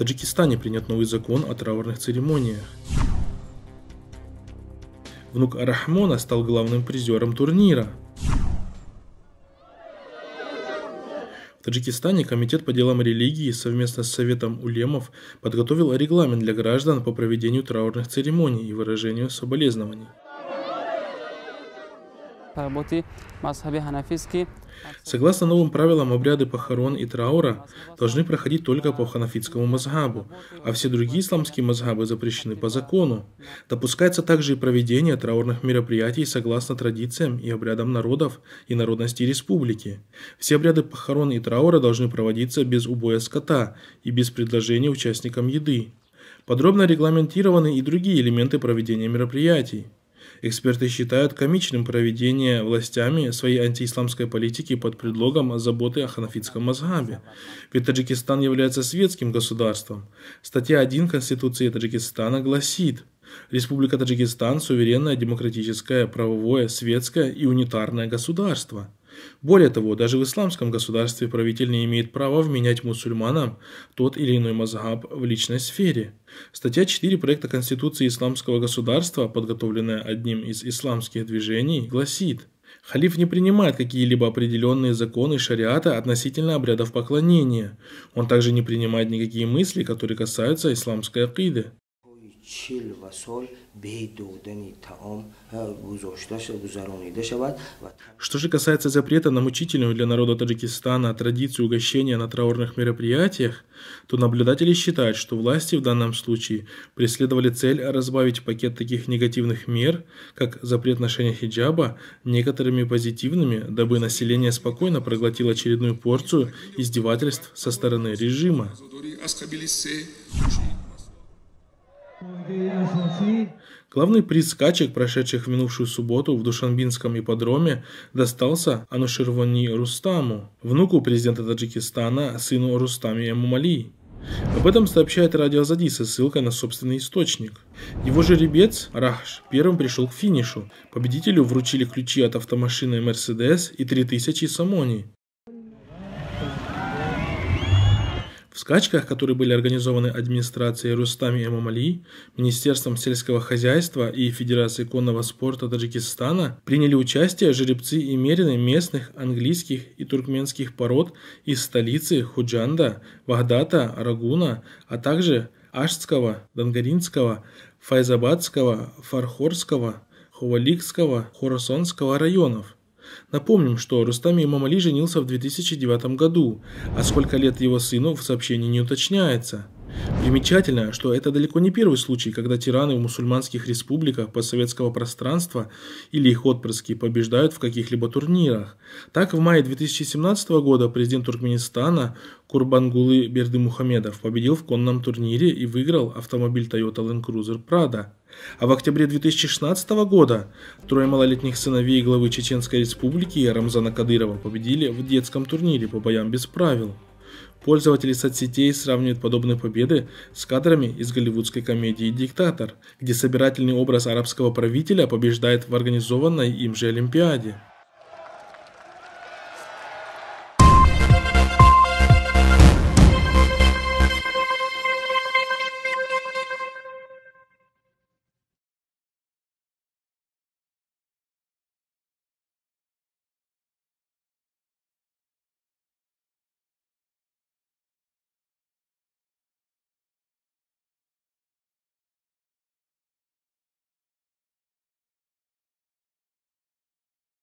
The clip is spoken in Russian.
Таджикистане принят новый закон о траурных церемониях. Внук Арахмона стал главным призером турнира. В Таджикистане Комитет по делам религии совместно с Советом Улемов подготовил регламент для граждан по проведению траурных церемоний и выражению соболезнований работы Масхаби Ханафиски. Согласно новым правилам, обряды похорон и траура должны проходить только по ханафитскому мазхабу, а все другие исламские мазхабы запрещены по закону. Допускается также и проведение траурных мероприятий согласно традициям и обрядам народов и народностей республики. Все обряды похорон и траура должны проводиться без убоя скота и без предложения участникам еды. Подробно регламентированы и другие элементы проведения мероприятий. Эксперты считают комичным проведение властями своей антиисламской политики под предлогом заботы о ханафитском мазхабе. Ведь Таджикистан является светским государством. Статья 1 Конституции Таджикистана гласит – Республика Таджикистан – суверенное, демократическое, правовое, светское и унитарное государство. Более того, даже в исламском государстве правитель не имеет права вменять мусульманам тот или иной мазхаб в личной сфере. Статья 4 проекта Конституции исламского государства, подготовленная одним из исламских движений, гласит – Халиф не принимает какие-либо определенные законы шариата относительно обрядов поклонения. Он также не принимает никакие мысли, которые касаются исламской акиды. چل و سال به دادن تعام گذرانیده شود Что же касается запрета на мучительную для народа Таджикистана традицию угощения на траурных мероприятиях, то наблюдатели считают, что власти в данном случае преследовали цель разбавить пакет таких негативных мер, как запрет ношения хиджаба, некоторыми позитивными, дабы население спокойно проглотило очередную порцию издевательств со стороны режима. Главный приз скачек, прошедших в минувшую субботу в Душанбинском ипподроме, достался Ануширвани Рустаму, внуку президента Таджикистана, сыну Рустами Мумали. Об этом сообщает радио Зади со ссылкой на собственный источник. Его жеребец Рахш первым пришел к финишу. Победителю вручили ключи от автомашины Mercedes и 3000 самони. В скачках, которые были организованы администрацией Рустами Эмамали, Министерством сельского хозяйства и Федерацией конного спорта Таджикистана, приняли участие жеребцы и мерины местных английских и туркменских пород из столицы Худжанда, Вагдата, Рагуна, а также Ашского, Дангаринского, Файзабадского, Фархорского, Хуваликского, Хорасонского районов – Напомним, что Рустам Имамали женился в 2009 году, а сколько лет его сыну в сообщении не уточняется. Примечательно, что это далеко не первый случай, когда тираны в мусульманских республиках постсоветского пространства или их отпрыски побеждают в каких-либо турнирах. Так, в мае 2017 года президент Туркменистана Курбангулы Бердымухамедов победил в конном турнире и выиграл автомобиль Toyota Land Cruiser Prada. А в октябре 2016 года трое малолетних сыновей главы Чеченской республики Рамзана Кадырова победили в детском турнире по боям без правил. Пользователи соцсетей сравнивают подобные победы с кадрами из голливудской комедии «Диктатор», где собирательный образ арабского правителя побеждает в организованной им же Олимпиаде.